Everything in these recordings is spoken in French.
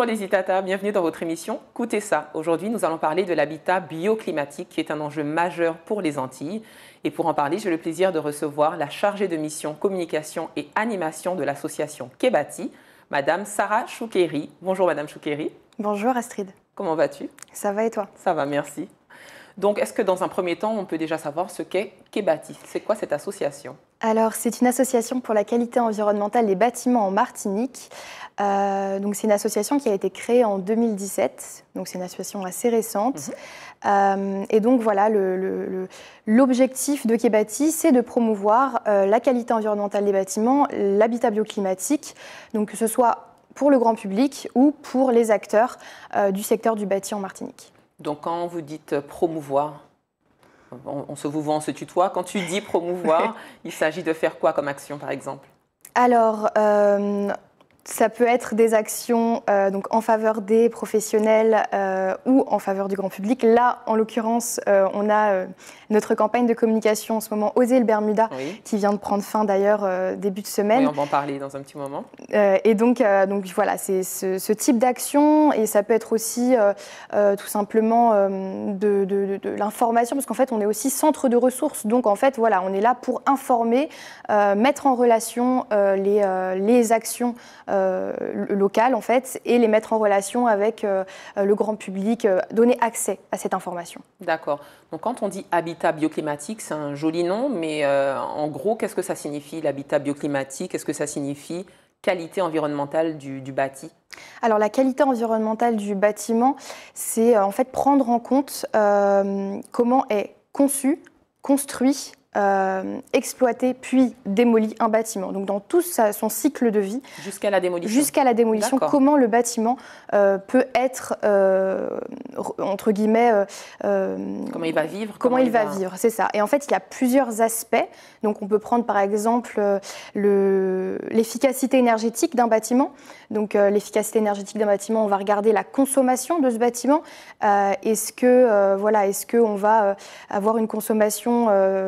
Bonjour les Itata, bienvenue dans votre émission Coutez ça. Aujourd'hui, nous allons parler de l'habitat bioclimatique qui est un enjeu majeur pour les Antilles. Et pour en parler, j'ai le plaisir de recevoir la chargée de mission communication et animation de l'association Kebati, Madame Sarah Choukéry. Bonjour Madame Choukéry. Bonjour Astrid. Comment vas-tu Ça va et toi Ça va, merci. Donc, est-ce que dans un premier temps, on peut déjà savoir ce qu'est Kebati C'est quoi cette association alors, c'est une association pour la qualité environnementale des bâtiments en Martinique. Euh, donc, c'est une association qui a été créée en 2017. Donc, c'est une association assez récente. Mhm. Euh, et donc, voilà, l'objectif de Kebati, c'est de promouvoir euh, la qualité environnementale des bâtiments, l'habitat bioclimatique. Donc, que ce soit pour le grand public ou pour les acteurs du secteur du bâti en Martinique. Donc, quand vous dites promouvoir, on, se vous voit, on se tutoie. Quand tu dis promouvoir, il s'agit de faire quoi comme action, par exemple Alors, euh, ça peut être des actions euh, donc en faveur des professionnels euh, ou en faveur du grand public. Là, en l'occurrence, euh, on a notre campagne de communication en ce moment, Oser le Bermuda, qui vient de prendre fin d'ailleurs début de semaine. on va en parler dans un petit moment. et donc, donc voilà, c'est ce, type d'action et ça peut être aussi tout simplement de, l'information, parce qu'en fait, on est aussi centre de ressources. Donc en fait, voilà, on est là pour informer, mettre en relation les, les actions. Euh, local en fait et les mettre en relation avec euh, le grand public, euh, donner accès à cette information. D'accord. Donc quand on dit habitat bioclimatique, c'est un joli nom, mais en gros, qu'est-ce que ça signifie l'habitat bioclimatique Qu'est-ce que ça signifie qualité environnementale du, du bâti alors la qualité environnementale du bâtiment, c'est en fait prendre en compte comment est conçu, construit euh, exploiter puis démolit un bâtiment. Donc dans tout son cycle de vie. Jusqu'à la démolition. Jusqu'à la démolition, comment le bâtiment euh, peut être, euh, entre guillemets... comment il va vivre. Comment, il, va, vivre, c'est ça. Et en fait, il y a plusieurs aspects. Donc on peut prendre par exemple l'efficacité énergétique d'un bâtiment. Donc l'efficacité énergétique d'un bâtiment, on va regarder la consommation de ce bâtiment. est-ce que voilà, est-ce qu'on va avoir une consommation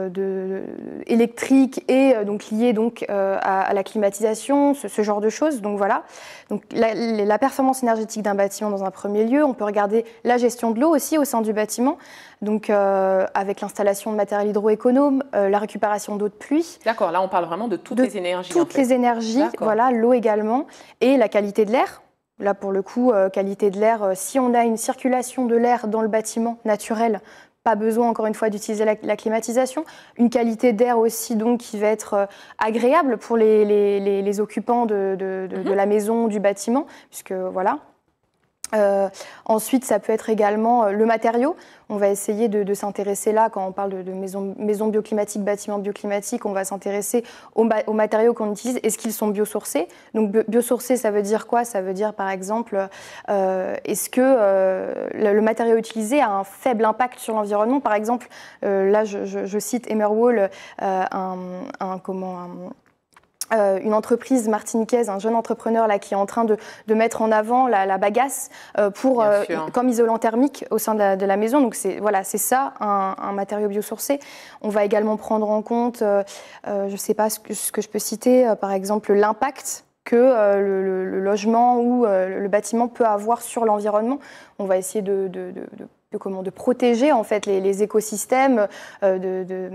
de euh, électrique et euh, donc lié donc euh, à, la climatisation, ce, genre de choses. Donc voilà. Donc la, performance énergétique d'un bâtiment dans un premier lieu. On peut regarder la gestion de l'eau aussi au sein du bâtiment. Donc avec l'installation de matériel hydroéconome, la récupération d'eau de pluie. D'accord, là on parle vraiment de toutes les énergies. Toutes les énergies, voilà, l'eau également, et la qualité de l'air. Là pour le coup, qualité de l'air, si on a une circulation de l'air dans le bâtiment naturel, pas besoin encore une fois d'utiliser la, climatisation, une qualité d'air aussi donc qui va être euh, agréable pour les, occupants de, de, mhm. la maison, du bâtiment, puisque voilà, euh, ensuite, ça peut être également euh, le matériau. On va essayer de, s'intéresser là, quand on parle de, maison bioclimatique, bâtiment bioclimatique, on va s'intéresser aux, matériaux qu'on utilise. Est-ce qu'ils sont biosourcés Donc biosourcés, ça veut dire quoi Ça veut dire par exemple, euh, est-ce que le, matériau utilisé a un faible impact sur l'environnement Par exemple, là, je, cite Emerwall, un, un, comment, un, euh, une entreprise martiniquaise, un jeune entrepreneur là qui est en train de, mettre en avant la, bagasse euh, pour euh, comme isolant thermique au sein de la, maison. Donc c'est voilà, c'est ça un, matériau biosourcé. On va également prendre en compte, je ne sais pas ce que, je peux citer, par exemple l'impact que le, logement ou le bâtiment peut avoir sur l'environnement. On va essayer de, comment, de protéger en fait les, écosystèmes, de,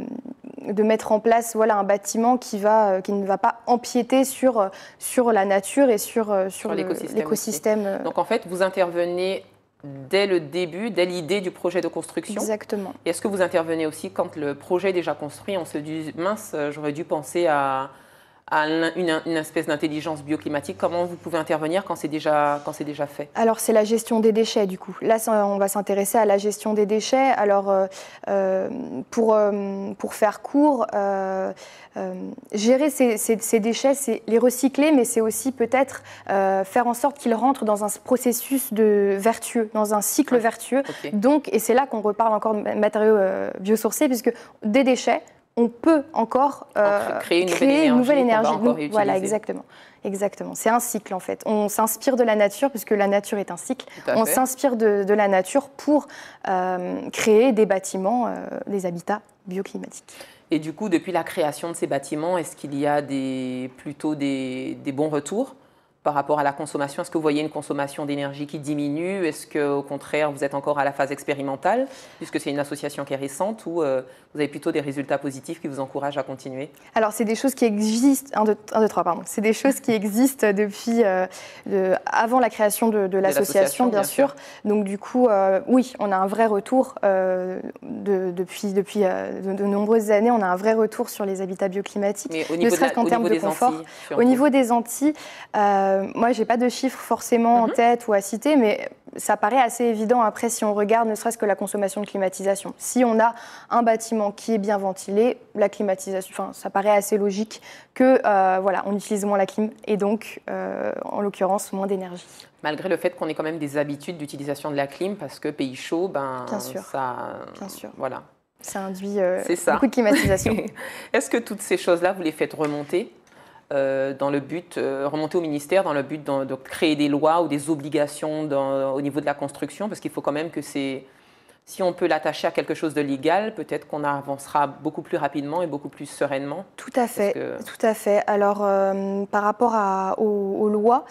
de mettre en place voilà, un bâtiment qui, va, euh, qui ne va pas empiéter sur, euh, sur la nature et sur, euh, sur, sur l'écosystème. Donc en fait, vous intervenez dès le début, dès l'idée du projet de construction. Exactement. Et est-ce que vous intervenez aussi quand le projet est déjà construit, on se dit mince, j'aurais dû penser à, à une, espèce d'intelligence bioclimatique Comment vous pouvez intervenir quand c'est déjà, quand déjà fait Alors, c'est la gestion des déchets, du coup. Là, on va s'intéresser à la gestion des déchets. Alors, euh, euh, pour, euh, pour faire court, gérer ces, déchets, c'est les recycler, mais c'est aussi peut-être faire en sorte qu'ils rentrent dans un processus de vertueux, dans un cycle vertueux. Donc, et c'est là qu'on reparle encore de matériaux biosourcés, puisque des déchets, on peut encore euh, créer une nouvelle énergie. voilà, exactement. Exactement. C'est un cycle en fait. On s'inspire de la nature puisque la nature est un cycle. On s'inspire de, la nature pour euh, créer des bâtiments, euh, des habitats bioclimatiques. Et du coup, depuis la création de ces bâtiments, est-ce qu'il y a des, plutôt des bons retours par rapport à la consommation Est-ce que vous voyez une consommation d'énergie qui diminue Est-ce qu'au contraire, vous êtes encore à la phase expérimentale, puisque c'est une association qui est récente, ou euh, vous avez plutôt des résultats positifs qui vous encouragent à continuer Alors, c'est des choses qui existent. Un, de trois, pardon. C'est des choses qui existent depuis euh, avant la création de, l'association, bien, sûr. Donc, du coup, euh, oui, on a un vrai retour depuis, depuis de, nombreuses années. On a un vrai retour sur les habitats bioclimatiques, ne serait-ce qu'en termes de confort. au niveau des Antilles, euh, moi, je n'ai pas de chiffres forcément en mhm. tête ou à citer, mais ça paraît assez évident après si on regarde ne serait-ce que la consommation de climatisation. Si on a un bâtiment qui est bien ventilé, la climatisation, ça paraît assez logique que euh, voilà, on utilise moins la clim et donc, euh, en l'occurrence, moins d'énergie. Malgré le fait qu'on ait quand même des habitudes d'utilisation de la clim, parce que pays chaud, ben, ça, voilà, induit beaucoup de climatisation. Est-ce que toutes ces choses-là, vous les faites remonter euh, dans le but, euh, remonter au ministère dans le but de, créer des lois ou des obligations au niveau de la construction, parce qu'il faut quand même que c'est, si on peut l'attacher à quelque chose de légal, peut-être qu'on avancera beaucoup plus rapidement et beaucoup plus sereinement. Tout à fait, tout à fait. Alors, euh, par rapport aux, lois,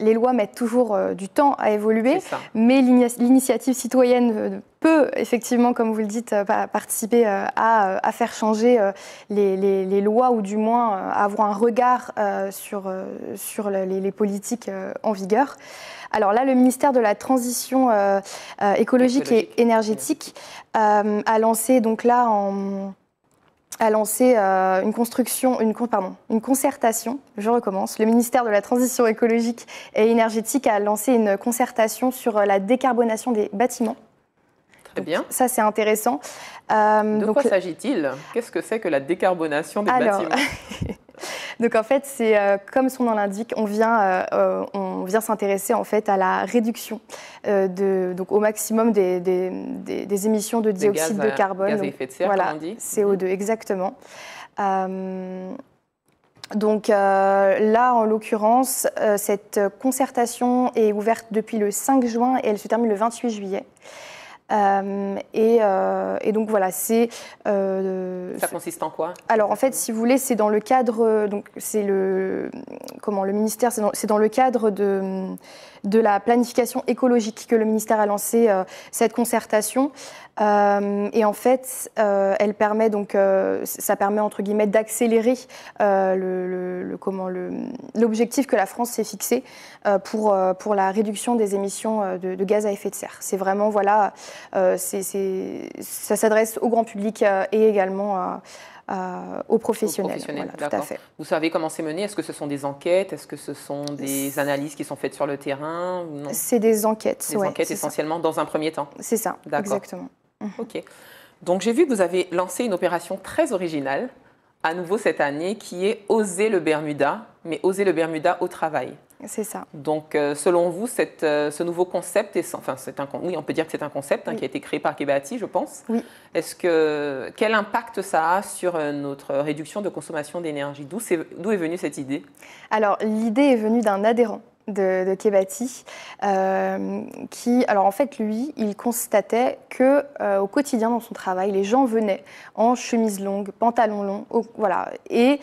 les lois mettent toujours du temps à évoluer, mais l'initiative citoyenne peut effectivement, comme vous le dites, euh, participer euh, euh, à, faire changer les, lois ou du moins avoir un regard sur, sur les, politiques en vigueur. Alors là, le ministère de la Transition écologique, et énergétique a lancé donc là en a lancé une construction, une, pardon, une concertation, je recommence. Le ministère de la Transition écologique et énergétique a lancé une concertation sur la décarbonation des bâtiments bien. ça, c'est intéressant. Euh, de quoi s'agit-il Qu'est-ce que c'est que la décarbonation des bâtiments Donc en fait, c'est euh, comme son nom l'indique, on vient, euh, on vient s'intéresser en fait à la réduction de, donc au maximum des, émissions de dioxyde de carbone. Gaz à effet de serre, voilà, comme on CO2, mhm. exactement. donc là, en l'occurrence, cette concertation est ouverte depuis le 5 juin et elle se termine le 28 juillet. Euh, euh, et, donc voilà, c'est. Euh, ça consiste en quoi Alors en fait, si vous voulez, c'est dans le cadre. Euh, donc c'est le. Comment Le ministère, c'est dans, le cadre de de la planification écologique que le ministère a lancé euh, cette concertation. Euh, et en fait, euh, elle permet donc, euh, ça permet entre guillemets d'accélérer le, le, comment l'objectif que la France s'est fixé pour pour la réduction des émissions de, de gaz à effet de serre. C'est vraiment voilà, c'est ça s'adresse au grand public et également à euh, aux professionnels. tout à fait. Vous savez comment c'est mené Est-ce que ce sont des enquêtes Est-ce que ce sont des analyses qui sont faites sur le terrain C'est des enquêtes. Des enquêtes essentiellement dans un premier temps. C'est ça, exactement. Mhm. Ok. Donc j'ai vu que vous avez lancé une opération très originale à nouveau cette année qui est Oser le Bermuda, mais Oser le Bermuda au travail. C'est ça. Donc, euh, selon vous, euh, ce nouveau concept, est, enfin, oui, on peut dire que c'est un concept hein, qui a été créé par Kebati, je pense. Oui. Est-ce que quel impact ça a sur euh, notre réduction de consommation d'énergie D'où est venue cette idée Alors, l'idée est venue d'un adhérent de, de Kebati, euh, qui, alors en fait, lui, il constatait que euh, au quotidien dans son travail, les gens venaient en chemise longue, pantalon long, voilà, et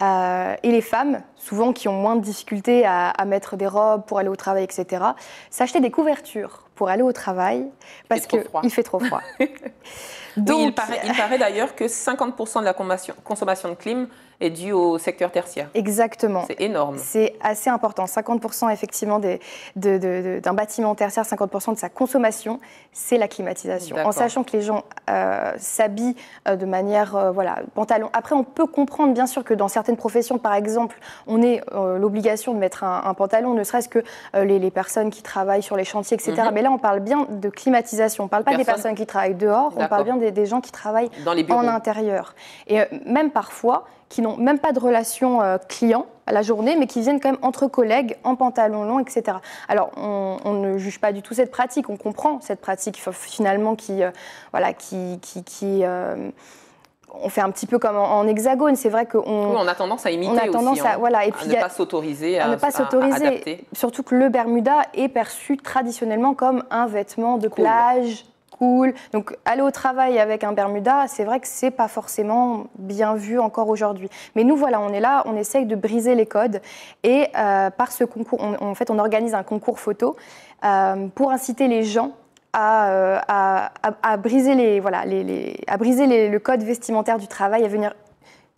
euh, et les femmes, souvent qui ont moins de difficultés à, mettre des robes pour aller au travail, etc., s'achetaient des couvertures pour aller au travail parce qu'il fait trop froid. Donc, il paraît, d'ailleurs que 50% de la consommation, consommation de clim est due au secteur tertiaire. Exactement. C'est énorme. C'est assez important. 50% effectivement d'un de, de, bâtiment tertiaire, 50% de sa consommation, c'est la climatisation. En sachant que les gens euh, s'habillent euh, de manière euh, voilà pantalon. Après, on peut comprendre bien sûr que dans certaines professions, par exemple, on est euh, l'obligation de mettre un, pantalon, ne serait-ce que les, personnes qui travaillent sur les chantiers, etc. Mhm. Mais là, on parle bien de climatisation. On ne parle pas des personnes qui travaillent dehors. On parle bien des, gens qui travaillent dans les en intérieur. Et même parfois, qui n'ont même pas de relation euh, client à la journée, mais qui viennent quand même entre collègues, en pantalon long, etc. Alors, on, ne juge pas du tout cette pratique, on comprend cette pratique finalement qui, euh, voilà, qui, qui, euh, on fait un petit peu comme en, hexagone. C'est vrai qu'on on a tendance à imiter on a tendance à, hein, voilà, et puis à ne pas s'autoriser à, à, ne pas s'autoriser. Surtout que le Bermuda est perçu traditionnellement comme un vêtement de plage cool. Donc aller au travail avec un Bermuda, c'est vrai que c'est pas forcément bien vu encore aujourd'hui. Mais nous voilà, on est là, on essaye de briser les codes et euh, par ce concours, en fait, on organise un concours photo euh, pour inciter les gens à, euh, briser les voilà les, à briser le code vestimentaire du travail, à venir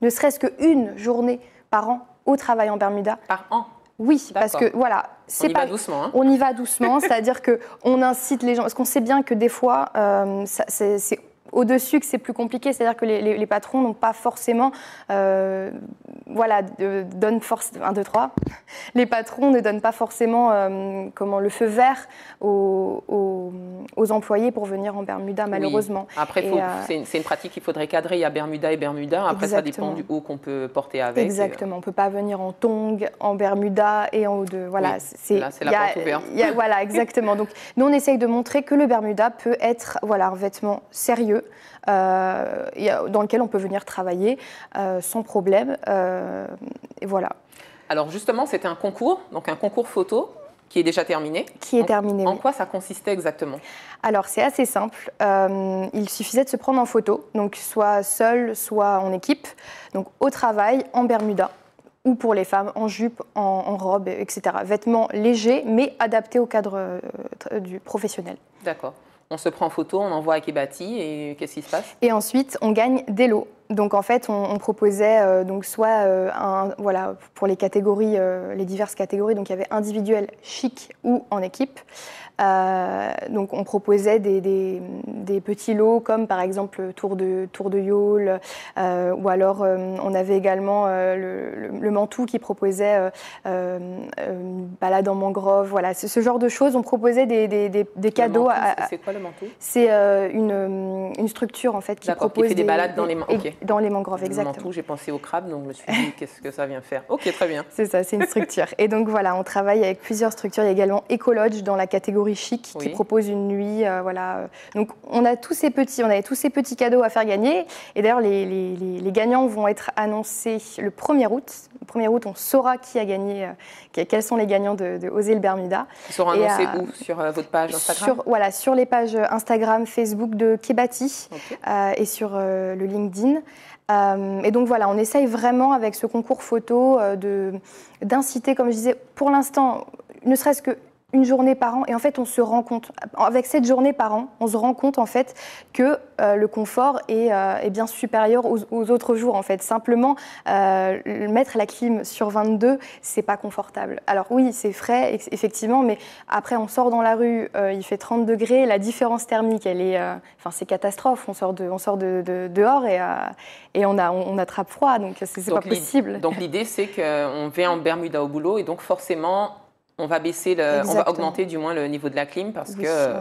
ne serait-ce qu'une journée par an au travail en Bermuda. Par an oui, parce que voilà, c'est pas. Doucement, hein. On y va doucement. c'est-à-dire que on incite les gens, parce qu'on sait bien que des fois, euh, c'est au-dessus que c'est plus compliqué, c'est-à-dire que les, patrons n'ont pas forcément, euh, voilà, de force, un 2, trois les patrons ne donnent pas forcément euh, comment, le feu vert aux, employés pour venir en Bermuda, malheureusement. Après, euh, c'est une, pratique qu'il faudrait cadrer, il y a Bermuda et Bermuda, après ça dépend du haut qu'on peut porter avec. Exactement, on peut pas venir en tong, en Bermuda et en haut de... Voilà, c'est la porte ouverte. voilà, exactement. Donc nous, on essaye de montrer que le Bermuda peut être voilà, un vêtement sérieux, euh, euh, dans lequel on peut venir travailler euh, sans problème. et voilà. Alors justement, c'était un concours, donc un concours photo qui est déjà terminé. Qui est en, terminé. En quoi ça consistait exactement Alors c'est assez simple. il suffisait de se prendre en photo, donc soit seul, soit en équipe, donc au travail, en Bermuda ou pour les femmes en jupe, en, robe, etc. Vêtements légers mais adaptés au cadre du professionnel. D'accord on se prend en photo, on envoie à Kebati et qu'est-ce qui se passe Et ensuite, on gagne des lots. Donc en fait, on, proposait euh, donc soit euh, un, voilà pour les catégories, euh, les diverses catégories, donc il y avait individuel, chic ou en équipe. donc on proposait des, des petits lots comme par exemple Tour de, Tour de euh, ou alors euh, on avait également euh, le, mantou qui proposait euh, balade en mangrove. Voilà, ce, ce, genre de choses. On proposait des, des, des, cadeaux. C'est quoi le mantou C'est une, une, structure en fait qui propose des, balades dans les, mangroves dans les mangroves. Exactement. Le j'ai pensé au crabe, donc je me suis dit qu'est-ce que ça vient faire. Ok, très bien. C'est ça, c'est une structure. Et donc voilà, on travaille avec plusieurs structures. Il y a également Ecologe dans la catégorie chic qui propose une nuit. voilà. Donc on a tous ces petits, on avait tous ces petits cadeaux à faire gagner. Et d'ailleurs, les, gagnants vont être annoncés le 1er août. Le 1er août, on saura qui a gagné, euh, quels sont les gagnants de, de Oser le Bermuda. Ils seront annoncés euh, où Sur euh, votre page Instagram Voilà, sur les pages Instagram, Facebook de Kebati et sur le LinkedIn. et donc voilà, on essaye vraiment avec ce concours photo d'inciter, comme je disais, pour l'instant, ne serait-ce que une journée par an. Et en fait, on se rend compte, avec cette journée par an, on se rend compte en fait que euh, le confort est, euh, bien supérieur aux, autres jours en fait. Simplement, euh, mettre la clim sur 22, c'est pas confortable. Alors oui, c'est frais, effectivement, mais après, on sort dans la rue, il fait 30 degrés, la différence thermique, elle est, enfin, c'est catastrophe. On sort de, on sort de, dehors et, et on, a, on, attrape froid, donc c'est pas possible. Donc l'idée, c'est qu'on va en Bermuda au boulot et donc forcément, on va baisser, augmenter du moins le niveau de la clim parce euh,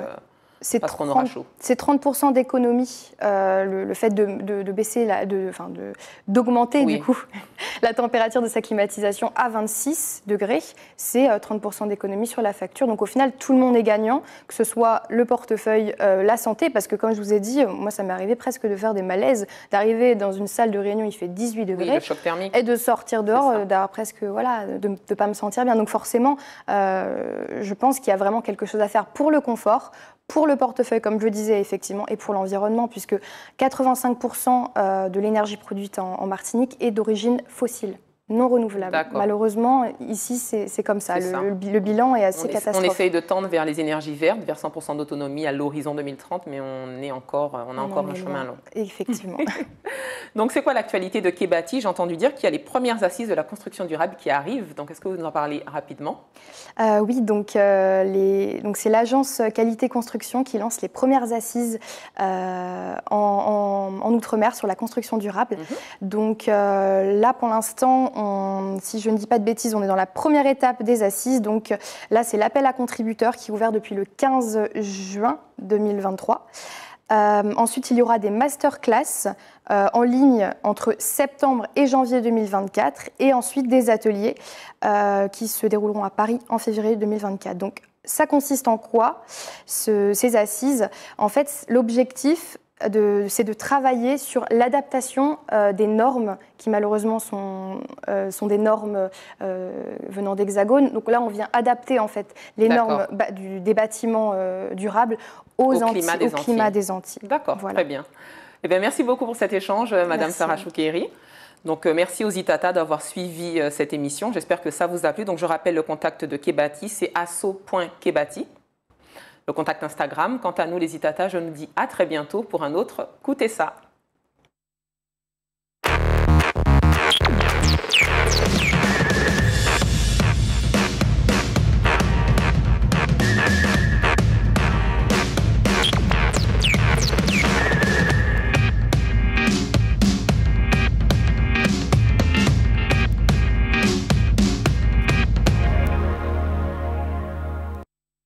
qu'on aura chaud. – C'est 30, d'économie, euh, le, fait de, de, de d'augmenter du coup La température de sa climatisation à 26 degrés, c'est 30% euh, d'économie sur la facture. Donc au final, tout le monde est gagnant, que ce soit le portefeuille, euh, la santé, parce que comme je vous ai dit, moi ça m'est arrivé presque de faire des malaises, d'arriver dans une salle de réunion, il fait 18 degrés, et de sortir dehors, euh, d'avoir presque voilà, de ne pas me sentir bien. Donc forcément, je pense qu'il y a vraiment quelque chose à faire pour le confort, pour le portefeuille, comme je le disais effectivement, et pour l'environnement, puisque 85% euh, de l'énergie produite en Martinique est d'origine fossile non renouvelable. Malheureusement, ici, c'est comme ça. Le, bilan est assez catastrophique. On essaye de tendre vers les énergies vertes, vers 100% d'autonomie à l'horizon 2030, mais on, est encore, on a encore un chemin long. Effectivement. donc, c'est quoi l'actualité de Kebati J'ai entendu dire qu'il y a les premières assises de la construction durable qui arrivent. Donc, est-ce que vous nous en parlez rapidement euh, Oui, euh, donc c'est l'agence Qualité Construction qui lance les premières assises euh, en, Outre-mer sur la construction durable. Mhm. Donc là, pour l'instant, on si je ne dis pas de bêtises, on est dans la première étape des assises. Donc là, c'est l'appel à contributeurs qui est ouvert depuis le 15 juin 2023. Euh, ensuite, il y aura des masterclass euh, en ligne entre septembre et janvier 2024 et ensuite des ateliers euh, qui se dérouleront à Paris en février 2024. Donc, ça consiste en quoi ces assises En fait, l'objectif, c'est de travailler sur l'adaptation euh, des normes qui malheureusement sont, euh, des normes euh, venant d'Hexagone. Donc là, on vient adapter en fait les normes bah, des bâtiments durables aux au, climat, des au climat, des Antilles. D'accord, très bien. Eh bien. Merci beaucoup pour cet échange, Madame Sarah Choukéry. Donc, merci aux Itata d'avoir suivi cette émission. J'espère que ça vous a plu. Donc, je rappelle le contact de Kebati, c'est asso.kebati, le contact Instagram. Quant à nous, les Itata, je nous dis à très bientôt pour un autre Coutez ça.